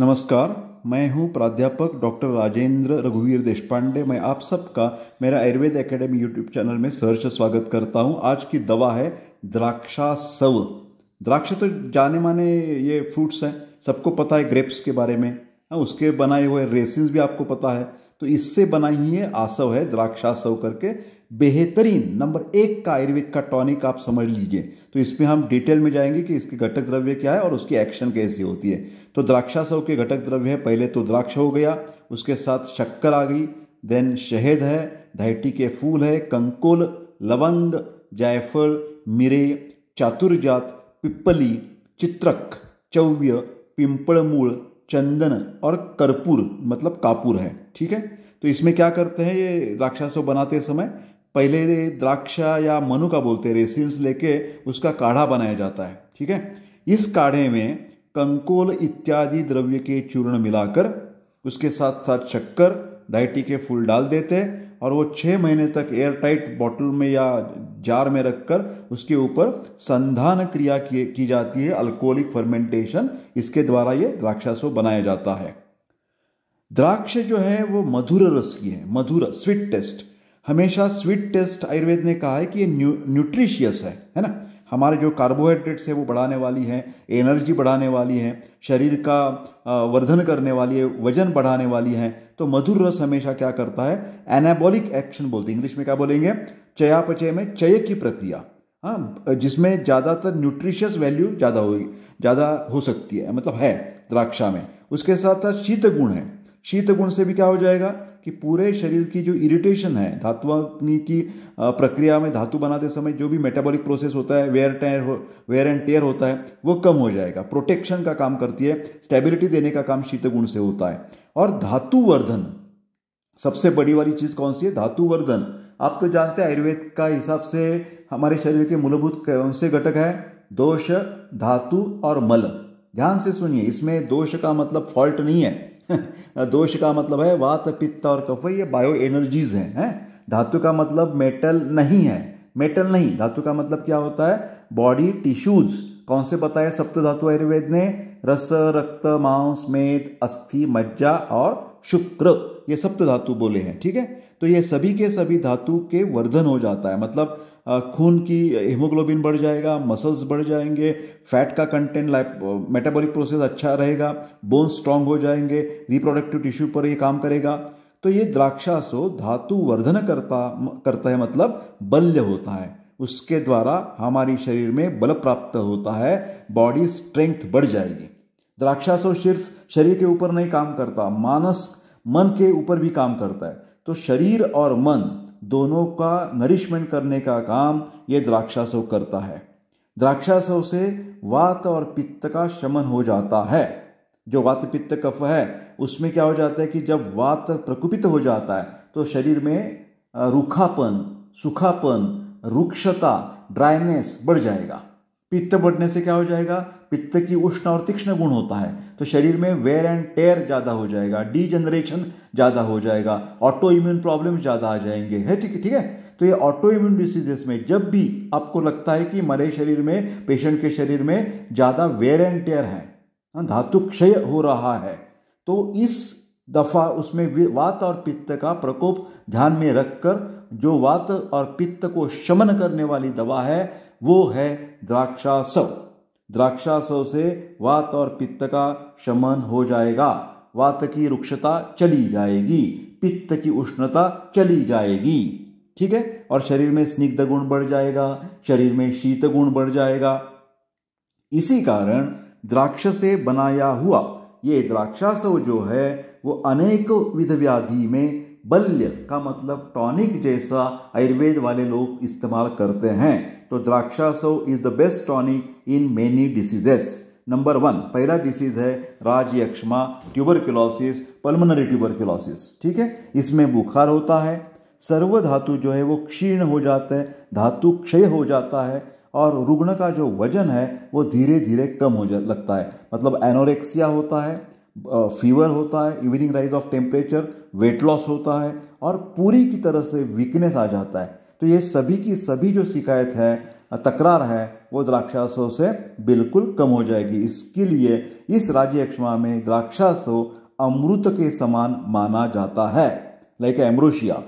नमस्कार मैं हूं प्राध्यापक डॉक्टर राजेंद्र रघुवीर देशपांडे मैं आप सबका मेरा आयुर्वेद एकेडमी यूट्यूब चैनल में सहर्ष स्वागत करता हूं आज की दवा है द्राक्षा सव द्राक्ष तो जाने माने ये फ्रूट्स हैं सबको पता है ग्रेप्स के बारे में हाँ उसके बनाए हुए रेसिन्स भी आपको पता है तो इससे बनाई है आसव है द्राक्षासव करके बेहतरीन नंबर एक का आयुर्वेद का टॉनिक आप समझ लीजिए तो इसमें हम डिटेल में जाएंगे कि इसके घटक द्रव्य क्या है और उसकी एक्शन कैसी होती है तो द्राक्षासव के घटक द्रव्य है पहले तो द्राक्ष हो गया उसके साथ शक्कर आ गई देन शहद है धैटी के फूल है कंकुल लवंग जायफल मिरे चातुर्जात पिप्पली चित्रक चौव्य पिंपड़मूल चंदन और कर्पूर मतलब कापूर है ठीक है तो इसमें क्या करते हैं ये द्राक्षासव बनाते समय पहले द्राक्षा या मनु का बोलते हैं रेसिन्स लेके उसका काढ़ा बनाया जाता है ठीक है इस काढ़े में कंकोल इत्यादि द्रव्य के चूर्ण मिलाकर उसके साथ साथ शक्कर दाइटी के फूल डाल देते और वो छः महीने तक एयर टाइट बॉटल में या जार में रखकर उसके ऊपर संधान क्रिया की, की जाती है अल्कोहलिक फर्मेंटेशन इसके द्वारा ये द्राक्षासो बनाया जाता है द्राक्ष जो है वो मधुर रस की है मधुर स्वीट टेस्ट हमेशा स्वीट टेस्ट आयुर्वेद ने कहा है कि ये न्यू न्यूट्रिशियस है है ना हमारे जो कार्बोहाइड्रेट्स है वो बढ़ाने वाली हैं एनर्जी बढ़ाने वाली हैं शरीर का वर्धन करने वाली है वजन बढ़ाने वाली हैं तो मधुर रस हमेशा क्या करता है एनाबॉलिक एक्शन बोलते हैं इंग्लिश में क्या बोलेंगे चयापचय में चय की प्रक्रिया हाँ जिसमें ज़्यादातर न्यूट्रिशियस वैल्यू ज़्यादा होगी ज़्यादा हो सकती है मतलब है द्राक्षा में उसके साथ साथ शीत गुण है शीत गुण से भी क्या हो जाएगा कि पूरे शरीर की जो इरिटेशन है धातु की प्रक्रिया में धातु बनाते समय जो भी मेटाबॉलिक प्रोसेस होता है वेयर टेयर हो वेयर एंड टेयर होता है वो कम हो जाएगा प्रोटेक्शन का काम करती है स्टेबिलिटी देने का काम शीतगुण से होता है और धातुवर्धन सबसे बड़ी वाली चीज़ कौन सी है धातुवर्धन आप तो जानते हैं आयुर्वेद का हिसाब से हमारे शरीर के मूलभूत कौन से घटक है दोष धातु और मल ध्यान से सुनिए इसमें दोष का मतलब फॉल्ट नहीं है दोष का मतलब है वात पित्त और कफ ये बायो एनर्जीज हैं है? धातु का मतलब मेटल नहीं है मेटल नहीं धातु का मतलब क्या होता है बॉडी टिश्यूज कौन से बताए सप्त धातु आयुर्वेद ने रस रक्त मांस मेद अस्थि मज्जा और शुक्र ये सप्त धातु बोले हैं ठीक है तो ये सभी के सभी धातु के वर्धन हो जाता है मतलब खून की हीमोग्लोबिन बढ़ जाएगा मसल्स बढ़ जाएंगे फैट का कंटेंट मेटाबॉलिक प्रोसेस अच्छा रहेगा बोन्स स्ट्रांग हो जाएंगे रिप्रोडक्टिव टिश्यू पर ये काम करेगा तो ये द्राक्षासो धातु वर्धन करता करता है मतलब बल्य होता है उसके द्वारा हमारी शरीर में बल प्राप्त होता है बॉडी स्ट्रेंथ बढ़ जाएगी द्राक्षासो सिर्फ शरीर के ऊपर नहीं काम करता मानस मन के ऊपर भी काम करता है तो शरीर और मन दोनों का नरिशमेंट करने का काम ये द्राक्षासव करता है द्राक्षासव से वात और पित्त का शमन हो जाता है जो वात पित्त कफ है उसमें क्या हो जाता है कि जब वात प्रकुपित हो जाता है तो शरीर में रूखापन सुखापन रुक्षता ड्राइनेस बढ़ जाएगा पित्त बढ़ने से क्या हो जाएगा पित्त की उष्ण और तीक्ष्ण गुण होता है तो शरीर में वेयर एंड टेयर ज़्यादा हो जाएगा डी जनरेशन ज़्यादा हो जाएगा ऑटो इम्यून प्रॉब्लम ज़्यादा आ जाएंगे है ठीक है ठीक है तो ये ऑटो इम्यून डिसीजेस में जब भी आपको लगता है कि मरे शरीर में पेशेंट के शरीर में ज़्यादा वेयर एंड टेयर है हाँ, धातु क्षय हो रहा है तो इस दफा उसमें वात और पित्त का प्रकोप ध्यान में रखकर जो वात और पित्त को शमन करने वाली दवा है वो है द्राक्षासव द्राक्षासव से वात और पित्त का शमन हो जाएगा वात की रुक्षता चली जाएगी पित्त की उष्णता चली जाएगी ठीक है और शरीर में स्निग्ध गुण बढ़ जाएगा शरीर में शीत गुण बढ़ जाएगा इसी कारण द्राक्ष से बनाया हुआ ये द्राक्षासव जो है वो अनेक विध व्याधि में बल्य का मतलब टॉनिक जैसा आयुर्वेद वाले लोग इस्तेमाल करते हैं तो द्राक्षासव is the best tonic in many diseases number one पहला डिसीज है राजयक्षमा ट्यूबरक्यूलोसिस पल्मोनरी ट्यूबरक्यूलोसिस ठीक है इसमें बुखार होता है सर्व धातु जो है वो क्षीण हो जाते हैं धातु क्षय हो जाता है और रुग्ण का जो वजन है वो धीरे धीरे कम हो जा लगता है मतलब एनोरेक्सिया होता है फीवर होता है evening rise of temperature weight loss होता है और पूरी की तरह से वीकनेस आ जाता है तो ये सभी की सभी जो शिकायत है तकरार है वो द्राक्षासो से बिल्कुल कम हो जाएगी इसके लिए इस राज्य अक्षमा में द्राक्षासो अमृत के समान माना जाता है लाइक एमरोशिया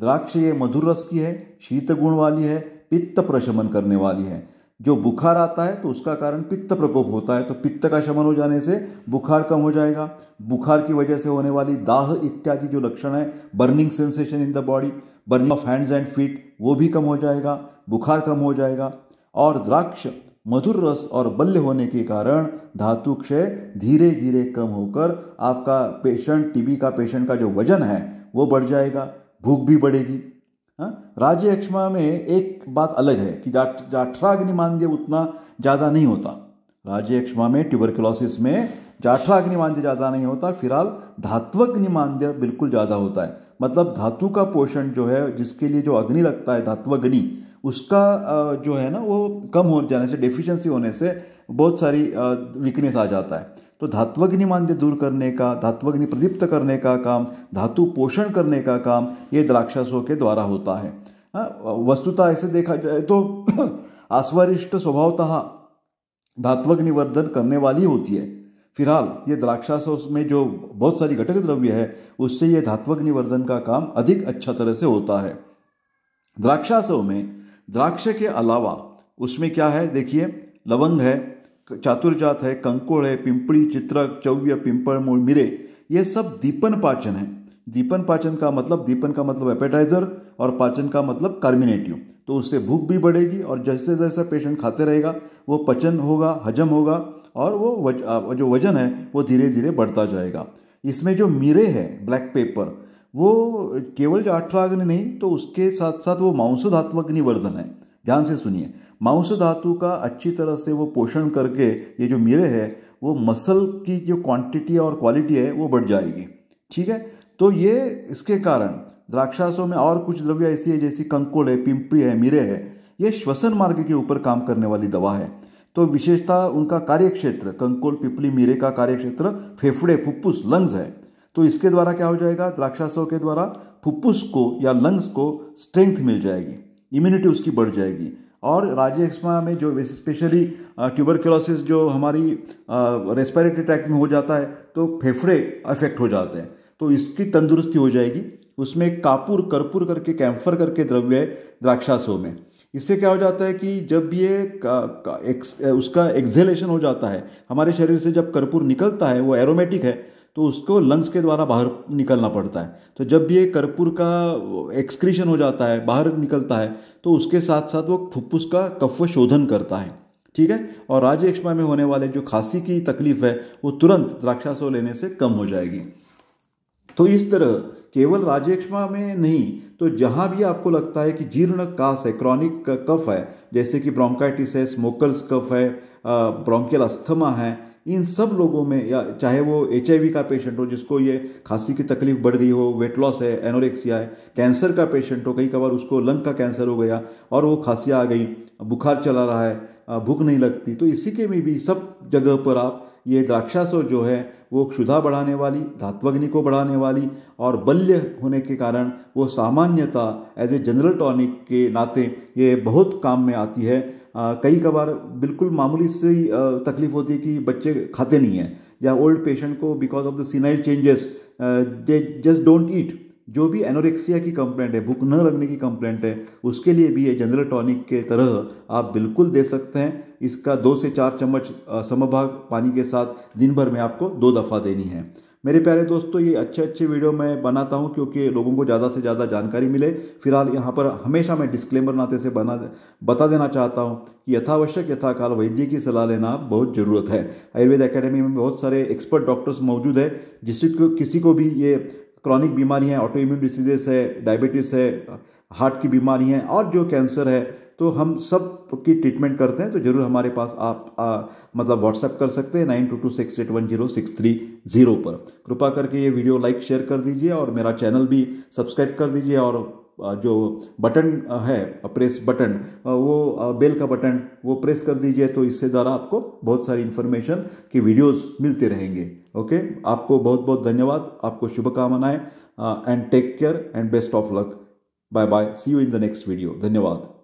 द्राक्ष ये मधुर रस की है शीत गुण वाली है पित्त प्रशमन करने वाली है जो बुखार आता है तो उसका कारण पित्त प्रकोप होता है तो पित्त का शमन हो जाने से बुखार कम हो जाएगा बुखार की वजह से होने वाली दाह इत्यादि जो लक्षण है burning sensation in the body burning of hands and feet वो भी कम हो जाएगा बुखार कम हो जाएगा और द्राक्ष मधुर रस और बल्य होने के कारण धातु क्षय धीरे धीरे कम होकर आपका पेशेंट टीबी का पेशेंट का जो वजन है वो बढ़ जाएगा भूख भी बढ़ेगी हाँ? राज्य यक्षमा में एक बात अलग है कि जाठरा अग्निमांद्य उतना ज़्यादा नहीं होता राज्य यक्षमा में ट्यूबरकुलोसिस में जाठरा अग्निमांद्य ज़्यादा नहीं होता फिलहाल धात्व अग्निमांद्य बिल्कुल ज़्यादा होता है मतलब धातु का पोषण जो है जिसके लिए जो अग्नि लगता है धात्व अग्नि उसका जो है ना वो कम हो जाने से डेफिशिएंसी होने से बहुत सारी वीकनेस आ जाता है तो धात्वग्नि मान्य दूर करने का धात्वग्नि प्रदीप्त करने का काम धातु पोषण करने का काम ये द्राक्षसों के द्वारा होता है हाँ, वस्तुतः ऐसे देखा जाए तो आस्वरिष्ट स्वभावतः धात्वग्निवर्धन करने वाली होती है फिलहाल ये द्राक्षासोस में जो बहुत सारी घटक द्रव्य है उससे ये धात्वग्निवर्धन का काम अधिक अच्छा तरह से होता है द्राक्षासव में द्राक्ष के अलावा उसमें क्या है देखिए लवंग है चातुर्जात है कंकोड़ है पिंपड़ी चित्रक चौव्य पिंपड़ मूल मिरे ये सब दीपन पाचन है दीपन पाचन का मतलब दीपन का मतलब एपेटाइजर और पाचन का मतलब कार्मिनेटिव तो उससे भूख भी बढ़ेगी और जैसे जैसा पेशेंट खाते रहेगा वो पचन होगा हजम होगा और वो वज, जो वजन है वो धीरे धीरे बढ़ता जाएगा इसमें जो मीरे है ब्लैक पेपर वो केवल जो अठाराग्नि नहीं तो उसके साथ साथ वो मांसधात्मक निवर्धन है ध्यान से सुनिए मांस धातु का अच्छी तरह से वो पोषण करके ये जो मीरे है वो मसल की जो क्वांटिटी और क्वालिटी है वो बढ़ जाएगी ठीक है तो ये इसके कारण द्राक्षासों में और कुछ द्रव्य ऐसी है जैसी कंकोल है पिंपरी है मीरे है ये श्वसन मार्ग के ऊपर काम करने वाली दवा है तो विशेषता उनका कार्यक्षेत्र कंकोल पिपली मीरे का कार्यक्षेत्र फेफड़े फुप्फुस लंग्स है तो इसके द्वारा क्या हो जाएगा द्राक्षासों के द्वारा फुप्फुस को या लंग्स को स्ट्रेंथ मिल जाएगी इम्यूनिटी उसकी बढ़ जाएगी और राज्य एक्समा में जो स्पेशली ट्यूबरक्लोसिस जो हमारी रेस्पिरेटरी ट्रैक में हो जाता है तो फेफड़े अफेक्ट हो जाते हैं तो इसकी तंदुरुस्ती हो जाएगी उसमें कापूर कर्पूर करके कैम्फर करके द्रव्य है द्राक्षासों में इससे क्या हो जाता है कि जब ये का, का, एक, उसका एक्जेलेशन हो जाता है हमारे शरीर से जब कर्पूर निकलता है वो एरोमेटिक है तो उसको लंग्स के द्वारा बाहर निकलना पड़ता है तो जब ये कर्पूर का एक्सक्रीशन हो जाता है बाहर निकलता है तो उसके साथ साथ वो फुप्फुस का कफ शोधन करता है ठीक है और राज्य एक्ष्मा में होने वाले जो खांसी की तकलीफ है वो तुरंत द्राक्षासो लेने से कम हो जाएगी तो इस तरह केवल राजेक्षमा में नहीं तो जहाँ भी आपको लगता है कि जीर्ण कास है क्रॉनिक कफ है जैसे कि ब्रोंकाइटिस है स्मोकर्स कफ है ब्रोंकियल अस्थमा है इन सब लोगों में या चाहे वो एच का पेशेंट हो जिसको ये खांसी की तकलीफ बढ़ गई हो वेट लॉस है एनोरेक्सिया है कैंसर का पेशेंट हो कई कबार उसको लंग का कैंसर हो गया और वो खांसी आ गई बुखार चला रहा है भूख नहीं लगती तो इसी के में भी सब जगह पर आप ये द्राक्षासव जो है वो क्षुधा बढ़ाने वाली धात्वग्नि को बढ़ाने वाली और बल्य होने के कारण वो सामान्यता एज ए जनरल टॉनिक के नाते ये बहुत काम में आती है कई कबार बिल्कुल मामूली से तकलीफ होती है कि बच्चे खाते नहीं हैं या ओल्ड पेशेंट को because of the senile changes they just don't eat जो भी एनोरेक्सिया की कंप्लेंट है भूख न लगने की कंप्लेंट है उसके लिए भी ये जनरल टॉनिक के तरह आप बिल्कुल दे सकते हैं इसका दो से चार चम्मच समभाग पानी के साथ दिन भर में आपको दो दफ़ा देनी है मेरे प्यारे दोस्तों ये अच्छे अच्छे वीडियो मैं बनाता हूँ क्योंकि लोगों को ज़्यादा से ज़्यादा जानकारी मिले फिलहाल यहाँ पर हमेशा मैं डिस्क्लेमर नाते से बना बता देना चाहता हूँ कि यथावश्यक यथाकाल वैद्य की सलाह लेना बहुत ज़रूरत है आयुर्वेद अकेडमी में बहुत सारे एक्सपर्ट डॉक्टर्स मौजूद है जिससे किसी को भी ये क्रॉनिक बीमारी है ऑटो इम्यून डिसीजेस है डायबिटीज़ है हार्ट की बीमारी है और जो कैंसर है तो हम सब की ट्रीटमेंट करते हैं तो ज़रूर हमारे पास आप आ, मतलब व्हाट्सएप कर सकते हैं nine two two six eight one zero six three zero पर कृपा करके ये वीडियो लाइक शेयर कर दीजिए और मेरा चैनल भी सब्सक्राइब कर दीजिए और जो बटन है प्रेस बटन वो बेल का बटन वो प्रेस कर दीजिए तो इससे द्वारा आपको बहुत सारी इन्फॉर्मेशन की वीडियोस मिलते रहेंगे ओके आपको बहुत बहुत धन्यवाद आपको शुभकामनाएं and take care and best of luck bye bye see you in the next video धन्यवाद